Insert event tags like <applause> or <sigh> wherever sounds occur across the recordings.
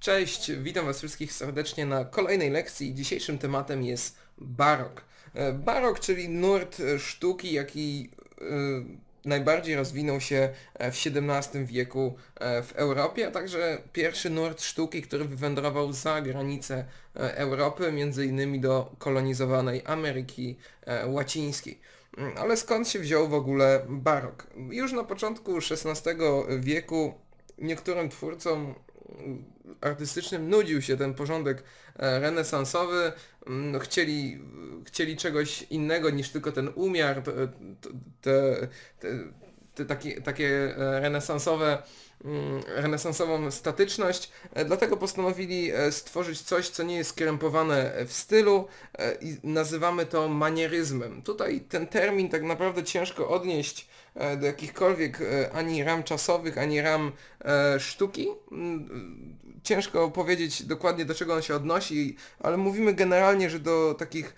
Cześć, witam Was wszystkich serdecznie na kolejnej lekcji. Dzisiejszym tematem jest barok. E, barok, czyli nurt sztuki, jaki e, najbardziej rozwinął się e, w XVII wieku w Europie, a także pierwszy nurt sztuki, który wywędrował za granice Europy, między innymi do kolonizowanej Ameryki Łacińskiej. Mm, ale skąd się wziął w ogóle barok? Już na początku XVI wieku niektórym twórcom mm, artystycznym nudził się ten porządek e, renesansowy, mm, chcieli, chcieli czegoś innego niż tylko ten umiar, te, te, te, te takie, takie renesansowe Mm, renesansową statyczność, e, dlatego postanowili e, stworzyć coś, co nie jest skrępowane w stylu e, i nazywamy to manieryzmem. Tutaj ten termin tak naprawdę ciężko odnieść do jakichkolwiek ani ram czasowych, ani ram sztuki. Mm, ciężko powiedzieć dokładnie do czego on się odnosi, ale mówimy generalnie, że do takich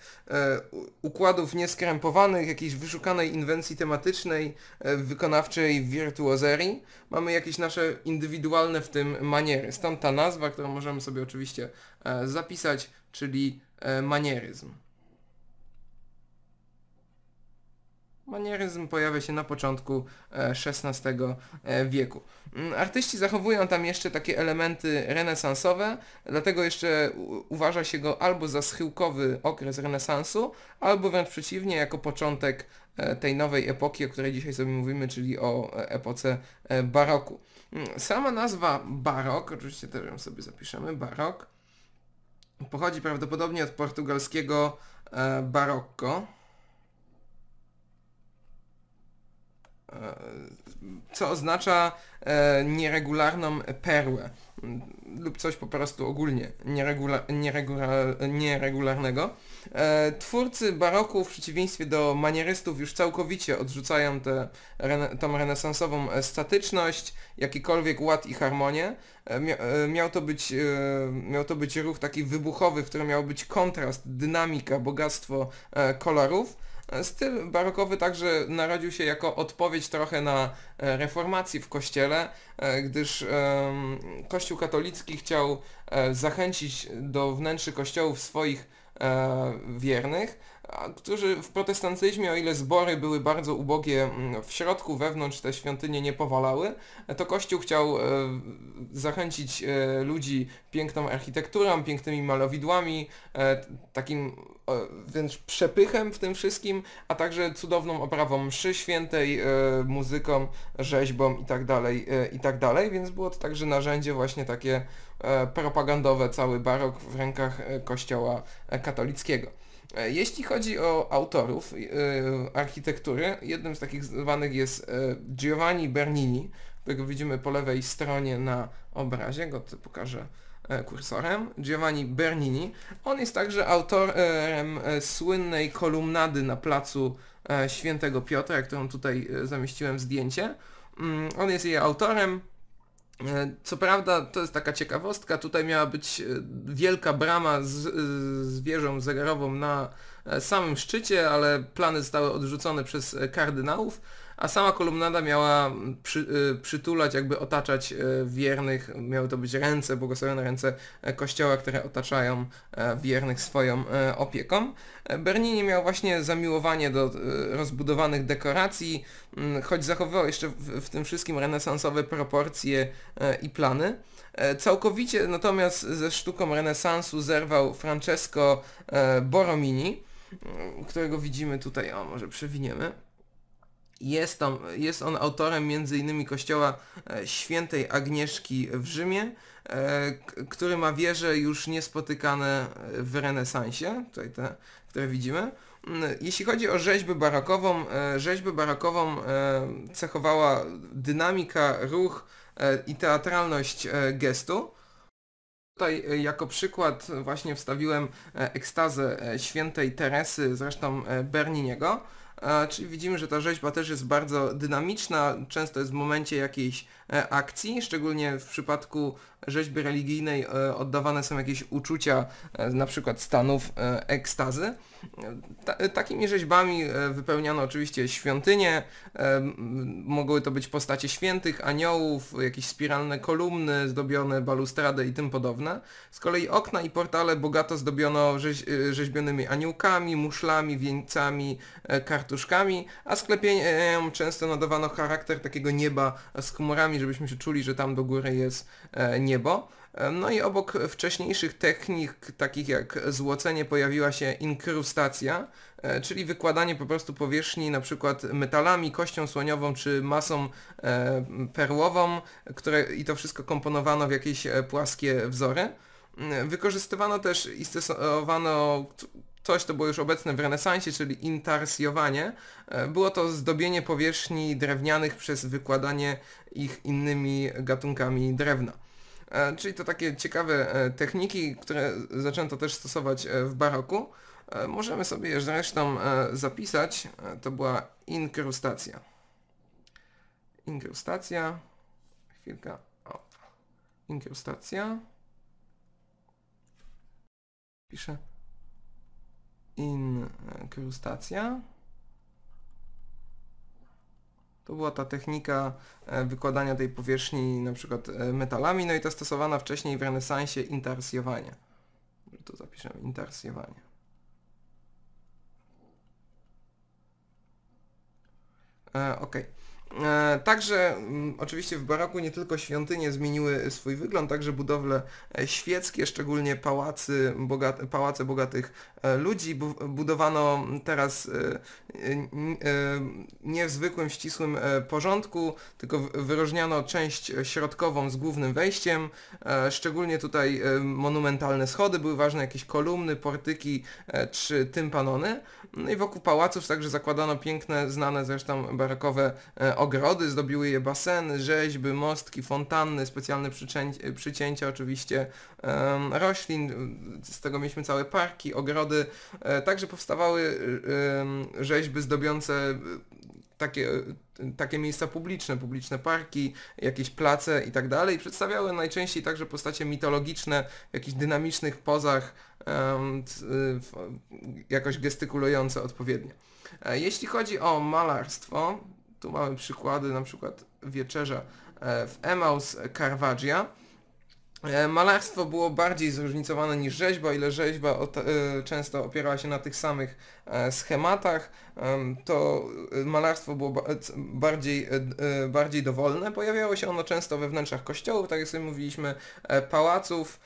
układów nieskrępowanych, jakiejś wyszukanej inwencji tematycznej, wykonawczej wirtuozerii. Mamy jakieś nasze nasze indywidualne w tym maniery. Stąd ta nazwa, którą możemy sobie oczywiście e, zapisać, czyli e, manieryzm. Manieryzm pojawia się na początku XVI e, wieku. Mm, artyści zachowują tam jeszcze takie elementy renesansowe, dlatego jeszcze uważa się go albo za schyłkowy okres renesansu, albo wręcz przeciwnie, jako początek tej nowej epoki, o której dzisiaj sobie mówimy, czyli o epoce baroku. Mm, sama nazwa barok, oczywiście też ją sobie zapiszemy, barok, pochodzi prawdopodobnie od portugalskiego e, barocco, E, co oznacza e, nieregularną perłę lub coś po prostu ogólnie nieregula, nieregula, nieregularnego. E, twórcy baroku w przeciwieństwie do manierystów już całkowicie odrzucają tę rene, tą renesansową statyczność, jakikolwiek ład i harmonię. miał, to być, miał to być ruch taki wybuchowy, w którym miał być kontrast, dynamika, bogactwo kolorów Styl barokowy także narodził się jako odpowiedź trochę na e, reformacji w kościele, e, gdyż kościół katolicki chciał e, zachęcić do wnętrzy kościołów swoich wiernych, którzy w protestantyzmie, o ile zbory były bardzo ubogie mm, w środku, wewnątrz te świątynie nie powalały, to Kościół chciał e, zachęcić e, ludzi piękną architekturą, pięknymi malowidłami, e, takim więc przepychem w tym wszystkim, a także cudowną oprawą mszy świętej, muzyką, rzeźbą itd., tak itd., tak więc było to także narzędzie właśnie takie propagandowe, cały barok w rękach Kościoła katolickiego. E, jeśli chodzi o autorów e, architektury, jednym z takich zwanych jest e, Giovanni Bernini, którego widzimy po lewej stronie na obrazie, go pokażę kursorem, Giovanni Bernini. On jest także autorem słynnej kolumnady na placu Świętego Piotra, którą tutaj zamieściłem zdjęcie. Mm, on jest jej autorem, E, co prawda, to jest taka ciekawostka, tutaj miała być e, wielka brama z, e, z wieżą zegarową na samym szczycie, ale plany zostały odrzucone przez kardynałów a sama kolumnada miała przy, y, przytulać, jakby otaczać y, wiernych, miały to być ręce, błogosławione ręce e, kościoła, które otaczają e, wiernych swoją e, opieką. Bernini miał właśnie zamiłowanie do rozbudowanych dekoracji, mm, choć zachowywał jeszcze w, w tym wszystkim renesansowe proporcje i plany. Całkowicie natomiast ze sztuką renesansu zerwał Francesco Borromini, mm, którego widzimy tutaj, o może przewiniemy jest, tam, jest on autorem m.in. kościoła e, świętej Agnieszki w Rzymie, e, który ma wieże już niespotykane e, w renesansie, tutaj te, które widzimy. Mm, jeśli chodzi o rzeźbę barakową, rzeźbę barakową cechowała dynamika, ruch i teatralność gestu. Tutaj jako przykład właśnie wstawiłem ekstazę świętej Teresy, zresztą Berniniego czyli widzimy, że ta rzeźba też jest bardzo dynamiczna, często jest w momencie jakiejś e, akcji, szczególnie w przypadku rzeźby religijnej e, oddawane są jakieś uczucia, e, na przykład stanów e, ekstazy. Ta, takimi rzeźbami wypełniano oczywiście świątynie, mogły to być postacie świętych, aniołów, jakieś spiralne kolumny zdobione, balustrady i tym podobne. Z kolei okna i portale bogato zdobiono rzeź, rzeźbionymi aniołkami, muszlami, wieńcami, kartuszkami, a sklepieniom często nadawano charakter takiego nieba z chmurami, żebyśmy się czuli, że tam do góry jest nie niebo. No i obok wcześniejszych technik, takich jak złocenie, pojawiła się inkrustacja, e, czyli wykładanie po prostu powierzchni na przykład metalami, kością słoniową czy masą e, perłową, które i to wszystko komponowano w jakieś e, płaskie wzory. Mm, wykorzystywano też i stosowano coś, to było już obecne w renesansie, czyli intarsjowanie. Było to zdobienie powierzchni drewnianych przez wykładanie ich innymi gatunkami drewna. E, czyli to takie ciekawe e, techniki, które zaczęto też stosować e, w baroku. Możemy sobie je zresztą zapisać. To była inkrustacja. Inkrustacja. Chwilka. O. Inkrustacja. Piszę. Inkrustacja to była ta technika e, wykładania tej powierzchni na przykład e, metalami, no i ta stosowana wcześniej w renesansie intarsjowanie. To zapiszemy intarsjowanie. E, okej. Okay. E, także mm, oczywiście w baroku nie tylko świątynie zmieniły swój wygląd, także budowle e, świeckie, szczególnie pałacy, bogate, pałace bogatych e, ludzi. Budowano teraz nie w zwykłym, ścisłym porządku, tylko wyróżniano część środkową z głównym wejściem. Szczególnie tutaj monumentalne schody były ważne, jakieś kolumny, portyki czy tympanony. No i wokół pałaców także zakładano piękne, znane zresztą barokowe ogrody, zdobiły je baseny, rzeźby, mostki, fontanny, specjalne przycięcia oczywiście roślin, z tego mieliśmy całe parki, ogrody, e, także powstawały rzeźby zdobiące e, takie, e, takie miejsca publiczne, publiczne parki, jakieś place i tak dalej. Przedstawiały najczęściej także postacie mitologiczne w jakichś dynamicznych pozach, jakoś gestykulujące odpowiednio. Jeśli chodzi o malarstwo, tu mamy przykłady, na przykład wieczerza e, w Emaus Carvagia E, malarstwo było bardziej zróżnicowane niż rzeźba, ile rzeźba e, często opierała się na tych samych e, schematach, to malarstwo było bardziej, bardziej dowolne. Pojawiało się ono często we wnętrzach kościołów, tak jak sobie mówiliśmy, pałaców.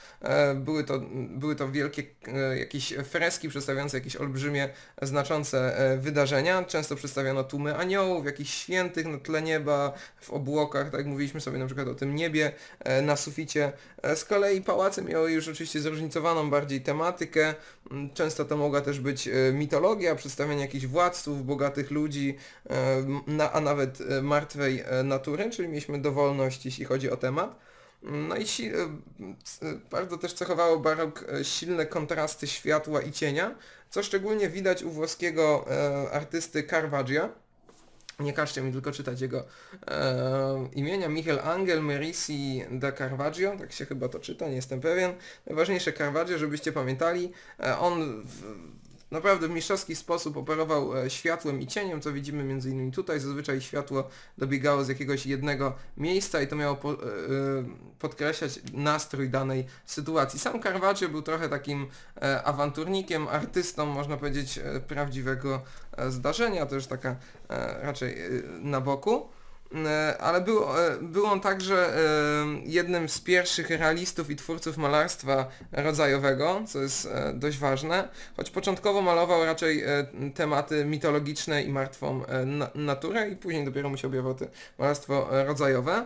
Były to, były to wielkie jakieś freski przedstawiające jakieś olbrzymie, znaczące wydarzenia. Często przedstawiano tłumy aniołów, jakichś świętych na tle nieba, w obłokach, tak jak mówiliśmy sobie na przykład o tym niebie na suficie E, z kolei pałace miały już oczywiście zróżnicowaną bardziej tematykę. Mm, często to mogła też być e, mitologia, przedstawienie jakichś władców, bogatych ludzi, e, a nawet martwej natury, czyli mieliśmy dowolność, jeśli chodzi o temat. Mm, no i si- bardzo też cechowało barok silne kontrasty światła i cienia, co szczególnie widać u włoskiego artysty Carvaggia nie każcie mi tylko czytać jego e, imienia, Michel Angel Merisi da Carvaggio, tak się chyba to czyta, nie jestem pewien. Najważniejsze Carvaggio, żebyście pamiętali, e, on w, Naprawdę w mistrzowski sposób operował e, światłem i cieniem, co widzimy między innymi tutaj. Zazwyczaj światło dobiegało z jakiegoś jednego miejsca i to miało po, e, e, podkreślać nastrój danej sytuacji. Sam Caravaggio był trochę takim awanturnikiem, artystą, można powiedzieć, prawdziwego zdarzenia, to już taka raczej na boku. E, ale był, e, był on także e, jednym z pierwszych realistów i twórców malarstwa rodzajowego, co jest dość ważne, choć początkowo malował raczej tematy mitologiczne i martwą naturę i później dopiero mu się objawia to malarstwo rodzajowe.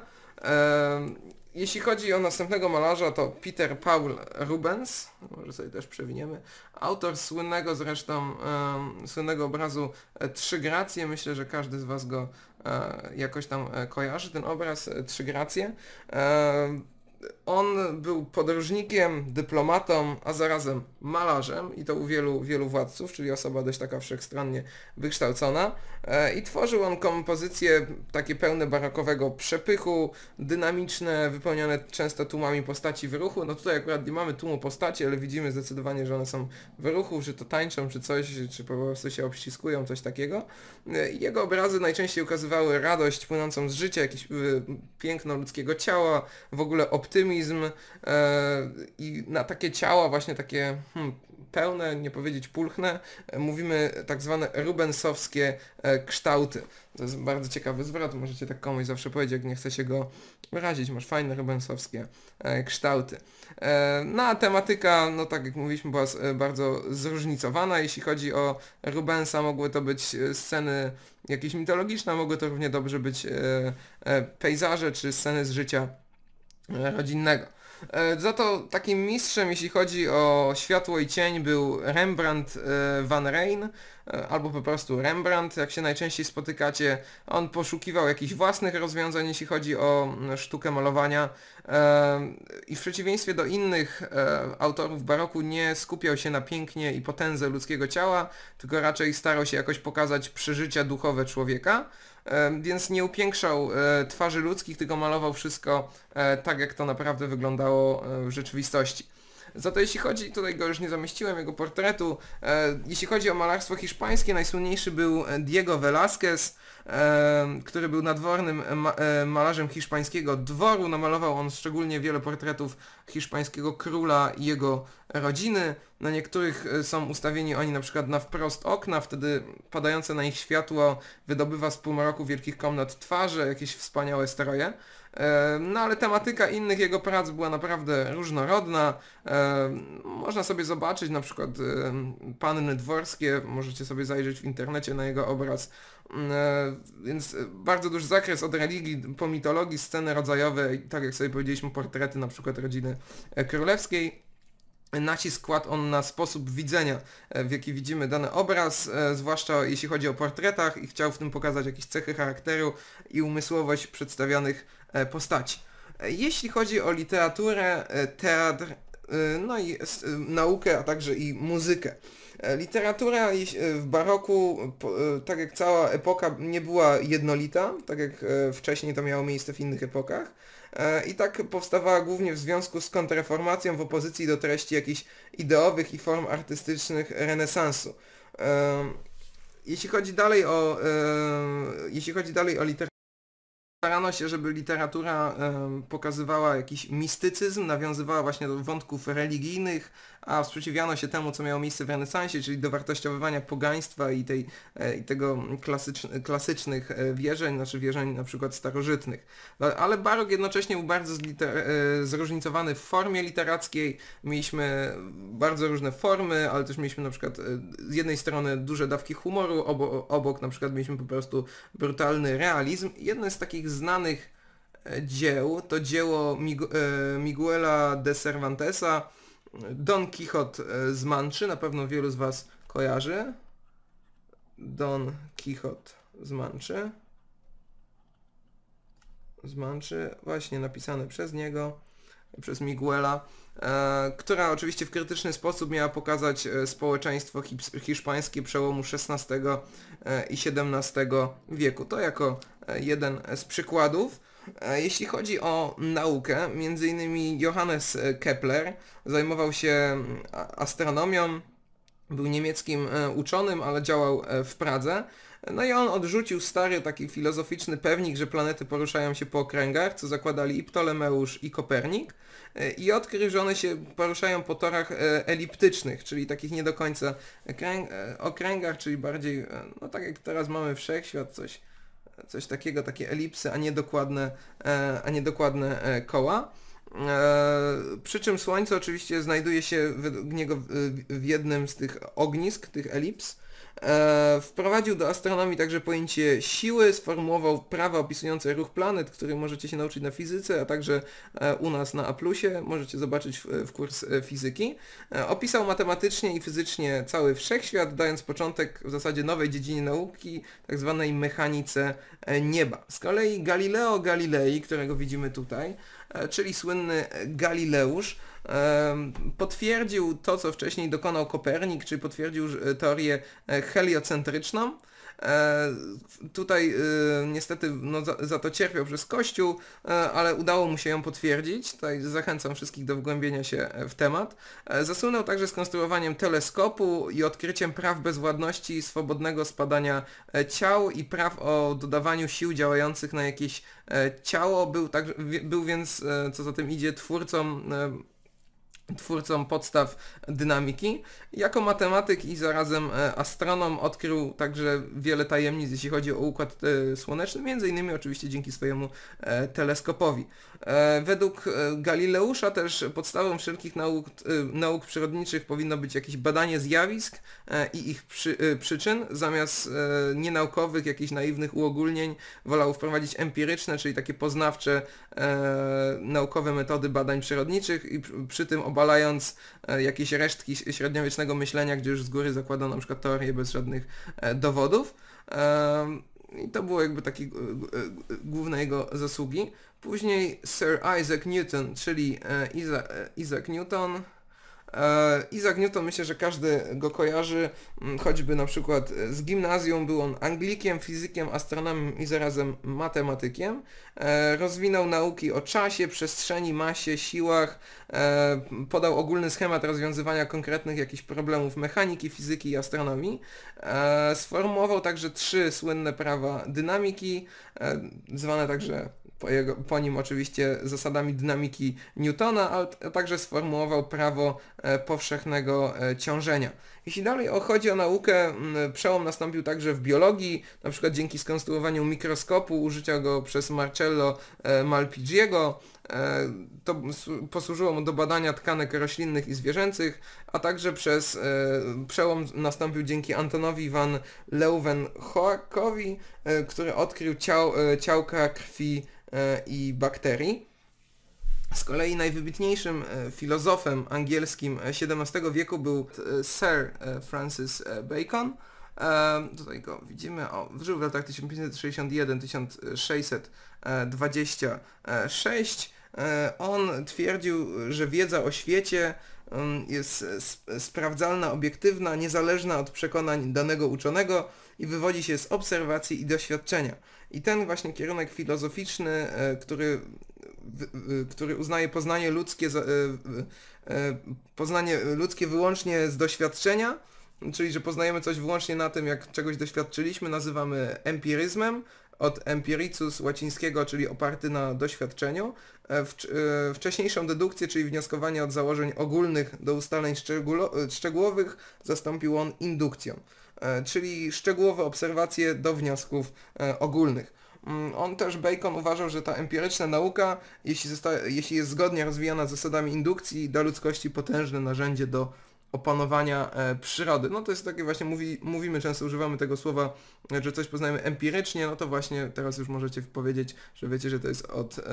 Jeśli chodzi o następnego malarza, to Peter Paul Rubens, może sobie też przewiniemy, autor słynnego zresztą, e, słynnego obrazu e, Trzy Gracje, myślę, że każdy z Was go e, jakoś tam e, kojarzy, ten obraz e, Trzy Gracje. E, on był podróżnikiem, dyplomatą, a zarazem malarzem i to u wielu, wielu władców, czyli osoba dość taka wszechstronnie wykształcona e, i tworzył on kompozycje takie pełne barakowego przepychu, dynamiczne, wypełnione często tłumami postaci w ruchu. No tutaj akurat nie mamy tłumu postaci, ale widzimy zdecydowanie, że one są w ruchu, że to tańczą, czy coś, czy po prostu się obściskują, coś takiego. E, jego obrazy najczęściej ukazywały radość płynącą z życia, jakieś y, piękno ludzkiego ciała, w ogóle optymizm, organizm e, i na takie ciała właśnie takie hmm, pełne, nie powiedzieć pulchne, e, mówimy tak zwane rubensowskie e, kształty. To jest bardzo ciekawy zwrot, możecie tak komuś zawsze powiedzieć, jak nie chce się go razić, masz fajne rubensowskie kształty. No a tematyka, no tak jak mówiliśmy, była bardzo zróżnicowana. Jeśli chodzi o Rubensa, mogły to być sceny jakieś mitologiczne, mogły to równie dobrze być pejzaże czy sceny z życia rodzinnego. E, za to takim mistrzem, jeśli chodzi o światło i cień, był Rembrandt e, van Rijn, e, albo po prostu Rembrandt, jak się najczęściej spotykacie. On poszukiwał jakichś własnych rozwiązań, jeśli chodzi o mm, sztukę malowania i w przeciwieństwie do innych autorów baroku nie skupiał się na pięknie i potędze ludzkiego ciała, tylko raczej starał się jakoś pokazać przeżycia duchowe człowieka więc nie upiększał e, twarzy ludzkich, tylko malował wszystko e, tak, jak to naprawdę wyglądało e, w rzeczywistości. Za to jeśli chodzi, tutaj go już nie zamieściłem, jego portretu, jeśli chodzi o malarstwo hiszpańskie, najsłynniejszy był Diego Velázquez, który był nadwornym malarzem hiszpańskiego dworu. Namalował on szczególnie wiele portretów hiszpańskiego króla i jego rodziny, na niektórych e, są ustawieni oni na przykład na wprost okna, wtedy padające na ich światło wydobywa z półmroku wielkich komnat twarze, jakieś wspaniałe stroje. E, no ale tematyka innych jego prac była naprawdę różnorodna. E, można sobie zobaczyć na przykład panny dworskie, możecie sobie zajrzeć w internecie na jego obraz. Mm, więc bardzo duży zakres od religii po mitologii, sceny rodzajowe, tak jak sobie powiedzieliśmy, portrety na przykład rodziny królewskiej nacisk kładł on na sposób widzenia, e, w jaki widzimy dany obraz, e, zwłaszcza jeśli chodzi o portretach i chciał w tym pokazać jakieś cechy charakteru i umysłowość przedstawianych e, postaci. Jeśli chodzi o literaturę, teatr, no i naukę, a także i muzykę. E, literatura e, w baroku, e, tak jak cała epoka, nie była jednolita, tak jak wcześniej to miało miejsce w innych epokach. I tak powstawała głównie w związku z kontrreformacją w opozycji do treści jakichś ideowych i form artystycznych renesansu. Jeśli chodzi dalej o, jeśli chodzi dalej o literaturę, Starano się, żeby literatura pokazywała jakiś mistycyzm, nawiązywała właśnie do wątków religijnych, a sprzeciwiano się temu, co miało miejsce w renesansie, czyli dowartościowywania pogaństwa i, tej, e, i tego klasycznych e, wierzeń, znaczy wierzeń na przykład starożytnych. No, ale barok jednocześnie był bardzo e, zróżnicowany w formie literackiej, mieliśmy bardzo różne formy, ale też mieliśmy na przykład z jednej strony duże dawki humoru, obok na przykład mieliśmy po prostu brutalny realizm. Jedne z takich znanych dzieł to dzieło Miguela de Cervantesa, Don Quixote e, z Manczy, na pewno wielu z Was kojarzy. Don Quixote z Manczy. Z Manczy, właśnie napisane przez niego, przez Miguela, e, która oczywiście w krytyczny sposób miała pokazać e, społeczeństwo hiszpańskie przełomu XVI i XVII wieku. To jako jeden z przykładów. E, jeśli chodzi o naukę, między innymi Johannes e, Kepler zajmował się mm, astronomią, był niemieckim e, uczonym, ale działał w Pradze. No i on odrzucił stary taki filozoficzny pewnik, że planety poruszają się po okręgach, co zakładali i Ptolemeusz i Kopernik i odkrył, że one się poruszają po torach eliptycznych, czyli takich nie do końca okręgach, czyli bardziej, no tak jak teraz mamy wszechświat, coś coś takiego, takie elipsy, a nie dokładne, e, a nie dokładne e, koła. E, przy czym Słońce oczywiście znajduje się według niego w jednym z tych ognisk, tych elips, E, wprowadził do astronomii także pojęcie siły, sformułował prawa opisujące ruch planet, który możecie się nauczyć na fizyce, a także e, u nas na A+, możecie zobaczyć w, kurs e, fizyki. opisał matematycznie i fizycznie cały wszechświat, dając początek w zasadzie nowej dziedzinie nauki, tak zwanej mechanice nieba. Z kolei Galileo Galilei, którego widzimy tutaj, czyli słynny Galileusz, potwierdził to, co wcześniej dokonał Kopernik, czyli potwierdził e, teorię e, heliocentryczną. E, tutaj niestety no, za, za, to cierpiał przez Kościół, ale udało mu się ją potwierdzić. Tutaj zachęcam wszystkich do wgłębienia się w temat. Zasłynął także skonstruowaniem teleskopu i odkryciem praw bezwładności i swobodnego spadania ciał i praw o dodawaniu sił działających na jakieś ciało. Był, był więc, co za tym idzie, twórcą twórcą podstaw dynamiki. Jako matematyk i zarazem e, astronom odkrył także wiele tajemnic, jeśli chodzi o Układ e, Słoneczny, między innymi oczywiście dzięki swojemu e, teleskopowi. Według Galileusza też podstawą wszelkich nauk, nauk przyrodniczych powinno być jakieś badanie zjawisk i ich przy, przyczyn, zamiast nienaukowych, jakichś naiwnych uogólnień wolał wprowadzić empiryczne, czyli takie poznawcze naukowe metody badań przyrodniczych i przy tym obalając e, jakieś resztki średniowiecznego myślenia, gdzie już z góry zakładano na przykład teorie bez żadnych e, dowodów. I to było jakby takie główne jego zasługi. Później Sir Isaac Newton, czyli e, Isaac Newton, E, Izak Newton myślę, że każdy go kojarzy, mm, choćby na przykład e, z gimnazjum był on Anglikiem, fizykiem, astronomem i zarazem matematykiem. E, rozwinął nauki o czasie, przestrzeni, masie, siłach, podał ogólny schemat rozwiązywania konkretnych jakichś problemów mechaniki, fizyki i astronomii. Sformułował także trzy słynne prawa dynamiki, zwane także po, jego, po nim oczywiście zasadami dynamiki Newtona, ale także sformułował prawo e, powszechnego e, ciążenia. Jeśli dalej chodzi o naukę, przełom nastąpił także w biologii, na przykład dzięki skonstruowaniu mikroskopu, użycia go przez Marcello e, Malpigiego, to posłużyło mu do badania tkanek roślinnych i zwierzęcych, a także przez przełom nastąpił dzięki Antonowi van Leeuwenhoekowi, który odkrył ciał, ciałka krwi E, i bakterii. Z kolei najwybitniejszym e, filozofem angielskim XVII e, wieku był Sir Francis Bacon. Tutaj go widzimy, o, żył w latach 1561-1626. On twierdził, że wiedza o świecie mm, jest sprawdzalna, obiektywna, niezależna od przekonań danego uczonego i wywodzi się z obserwacji i doświadczenia. I ten właśnie kierunek filozoficzny, e, który który uznaje poznanie ludzkie, e, e, poznanie ludzkie wyłącznie z doświadczenia, czyli że poznajemy coś wyłącznie na tym, jak czegoś doświadczyliśmy, nazywamy empiryzmem, od empiricus łacińskiego, czyli oparty na doświadczeniu, wcześniejszą dedukcję, czyli wnioskowanie od założeń ogólnych do ustaleń szczegółowych, zastąpił on indukcją. E, czyli szczegółowe obserwacje do wniosków e, ogólnych. Mm, on też, Bacon, uważał, że ta empiryczna nauka, jeśli, jeśli, jest zgodnie rozwijana z zasadami indukcji, da ludzkości potężne narzędzie do opanowania e, przyrody. No to jest takie właśnie, mówi, mówimy często, używamy tego słowa, że coś poznajemy empirycznie, no to właśnie teraz już możecie powiedzieć, że wiecie, że to jest od e,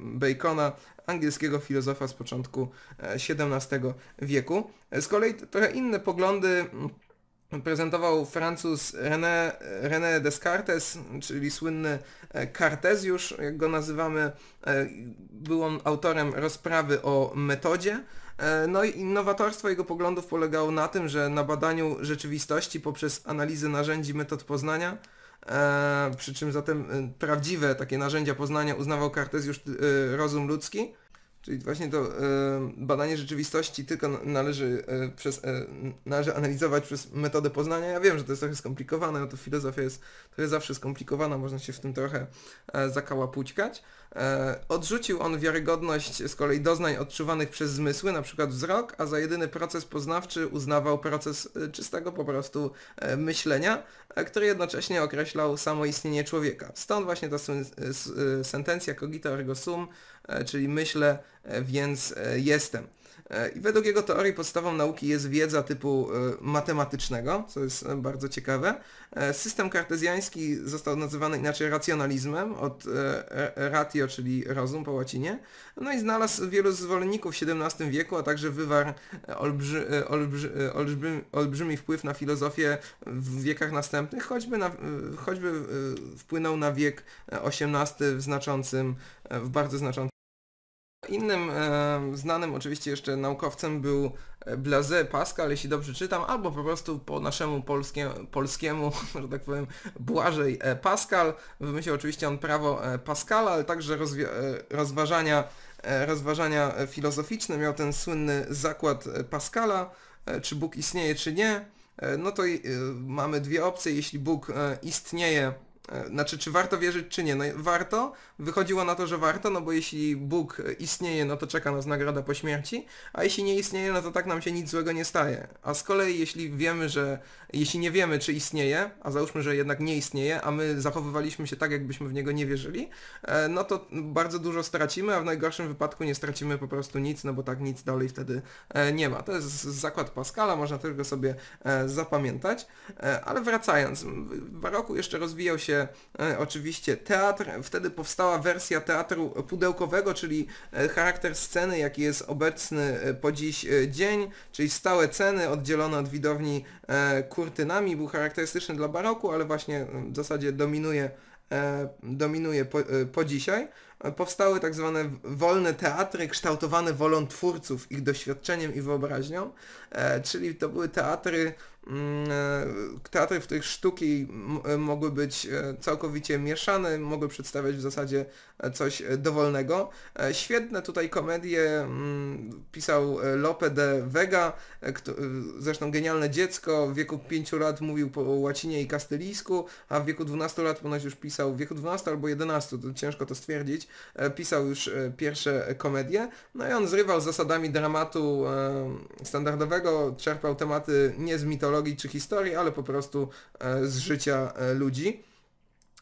Bacona, angielskiego filozofa z początku e, XVII wieku. E, z kolei trochę inne poglądy prezentował Francuz René, René Descartes, czyli słynny Kartezjusz, e, jak go nazywamy. E, był on autorem rozprawy o metodzie. E, no i innowatorstwo jego poglądów polegało na tym, że na badaniu rzeczywistości poprzez analizę narzędzi metod poznania przy czym zatem prawdziwe takie narzędzia poznania uznawał Kartezjusz rozum ludzki, Czyli właśnie to badanie rzeczywistości tylko należy, e, przez, e, należy analizować przez metodę poznania. Ja wiem, że to jest trochę skomplikowane, no to filozofia jest jest zawsze skomplikowana, można się w tym trochę e, zakałapućkać. Odrzucił on wiarygodność z kolei doznań odczuwanych przez zmysły, na przykład wzrok, a za jedyny proces poznawczy uznawał proces czystego po prostu myślenia, który jednocześnie określał samo istnienie człowieka. Stąd właśnie ta sentencja cogito ergo sum E, czyli myślę, e, więc e, jestem. I według jego teorii podstawą nauki jest wiedza typu matematycznego, co jest bardzo ciekawe. System kartezjański został nazywany inaczej racjonalizmem, od ratio, czyli rozum po łacinie. No i znalazł wielu zwolenników w XVII wieku, a także wywarł olbrzy, olbrzy, olbrzymi, olbrzymi wpływ na filozofię w wiekach następnych, choćby, na, choćby wpłynął na wiek XVIII w znaczącym, w bardzo znaczącym Innym e, znanym oczywiście jeszcze naukowcem był e, Blaise Pascal, jeśli dobrze czytam, albo po prostu po naszemu polskie, polskiemu, <laughs> że tak powiem, Błażej e, Pascal. Wymyślił oczywiście on prawo e, Pascala, ale także rozważania, rozważania filozoficzne. Miał ten słynny zakład Pascala, czy Bóg istnieje, czy nie. No to mamy dwie opcje. Jeśli Bóg istnieje, E, znaczy, czy warto wierzyć, czy nie? No, warto. Wychodziło na to, że warto, no bo jeśli Bóg istnieje, no to czeka nas nagroda po śmierci, a jeśli nie istnieje, no to tak nam się nic złego nie staje. A z kolei, jeśli wiemy, że, jeśli nie wiemy, czy istnieje, a załóżmy, że jednak nie istnieje, a my zachowywaliśmy się tak, jakbyśmy w niego nie wierzyli, e, no to bardzo dużo stracimy, a w najgorszym wypadku nie stracimy po prostu nic, no bo tak nic dalej wtedy e, nie ma. To jest zakład Pascala, można tego sobie zapamiętać. Ale wracając, w baroku jeszcze rozwijał się oczywiście, oczywiście teatr. Wtedy powstała wersja teatru pudełkowego, czyli e, charakter sceny, jaki jest obecny e, po dziś e, dzień, czyli stałe ceny oddzielone od widowni kurtynami. Był charakterystyczny dla baroku, ale właśnie w zasadzie dominuje dominuje po, po, dzisiaj. Powstały tak zwane wolne teatry kształtowane wolą twórców, ich doświadczeniem i wyobraźnią, czyli to były teatry Mm, e, teatry, w których sztuki e, mogły być e, całkowicie mieszane, mogły przedstawiać w zasadzie E, coś e, dowolnego. E, świetne tutaj komedie mm, pisał Lope de Vega, zresztą genialne dziecko, w wieku 5 lat mówił po łacinie i kastylijsku, a w wieku 12 lat ponoć już pisał, w wieku 12 albo 11, to ciężko to stwierdzić, pisał już pierwsze komedie. No i on zrywał z zasadami dramatu standardowego, czerpał tematy nie z mitologii czy historii, ale po prostu z życia ludzi.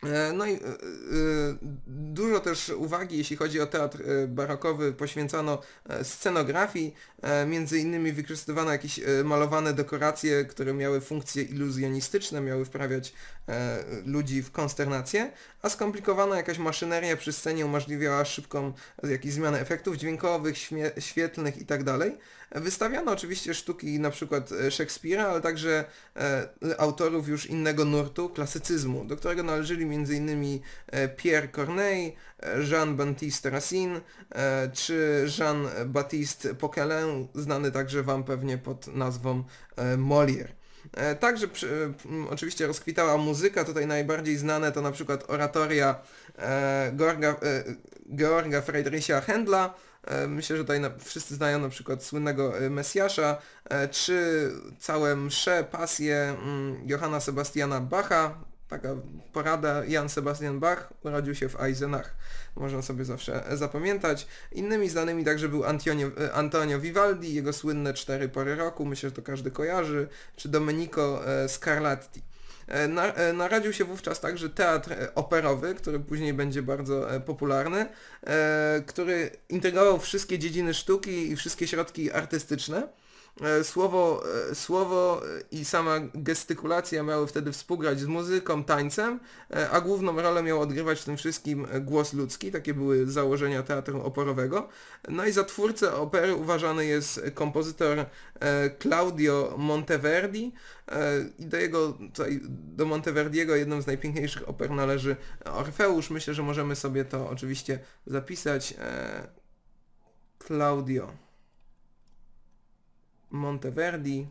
E, no i e, e, dużo też uwagi, jeśli chodzi o teatr barokowy, poświęcano scenografii. Między innymi wykorzystywano jakieś malowane dekoracje, które miały funkcje iluzjonistyczne, miały wprawiać E, ludzi w konsternację, a skomplikowana jakaś maszyneria przy scenie umożliwiała szybką jakieś zmianę efektów dźwiękowych, świetlnych itd. Tak Wystawiano oczywiście sztuki na przykład e, Szekspira, ale także e, autorów już innego nurtu, klasycyzmu, do którego należeli m.in. Pierre Corneille, Jean-Baptiste Racine czy Jean-Baptiste Poquelin, znany także Wam pewnie pod nazwą Molière. E, także przy, e, oczywiście rozkwitała muzyka, tutaj najbardziej znane to na przykład oratoria e, Georga, Georga Friedricha Händla, Myślę, że tutaj wszyscy znają na przykład słynnego Mesjasza, czy całe msze, pasje mm, Johanna Sebastiana Bacha, taka porada Jan Sebastian Bach urodził się w Eisenach. Można sobie zawsze e, zapamiętać. Innymi znanymi także był Antonio, e, Antonio Vivaldi, jego słynne Cztery pory roku, myślę, że to każdy kojarzy, czy Domenico e, Scarlatti. Naradził się wówczas także teatr operowy, który później będzie bardzo popularny, który integrował wszystkie dziedziny sztuki i wszystkie środki artystyczne E, słowo, e, słowo i sama gestykulacja miały wtedy współgrać z muzyką, tańcem, e, a główną rolę miał odgrywać w tym wszystkim głos ludzki, takie były założenia teatru oporowego. No i za twórcę opery uważany jest kompozytor Claudio Monteverdi i do jego, do Monteverdiego jedną z najpiękniejszych oper należy Orfeusz. Myślę, że możemy sobie to oczywiście zapisać. Claudio Monteverdi,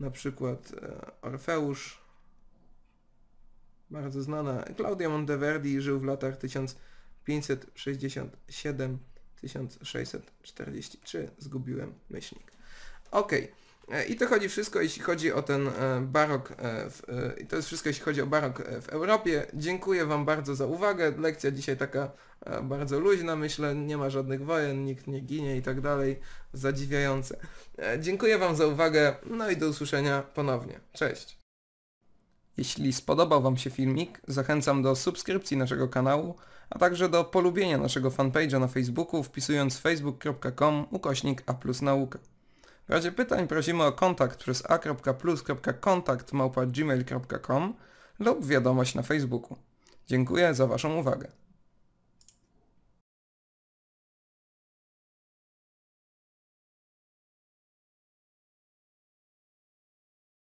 na przykład e, Orfeusz, bardzo znana. Claudia Monteverdi żył w latach 1567-1643. Zgubiłem myślnik. Okej. Okay. E, I to chodzi wszystko, jeśli chodzi o ten e, barok, e, w, i to jest wszystko, jeśli chodzi o barok w Europie. Dziękuję Wam bardzo za uwagę. Lekcja dzisiaj taka bardzo luźna, myślę, nie ma żadnych wojen, nikt nie ginie i tak dalej. Zadziwiające. Dziękuję Wam za uwagę, no i do usłyszenia ponownie. Cześć! Jeśli spodobał Wam się filmik, zachęcam do subskrypcji naszego kanału, a także do polubienia naszego fanpage'a na Facebooku wpisując facebook.com ukośnik a plus nauka. W razie pytań prosimy o kontakt przez a.plus.kontakt.gmail.com lub wiadomość na Facebooku. Dziękuję za Waszą uwagę.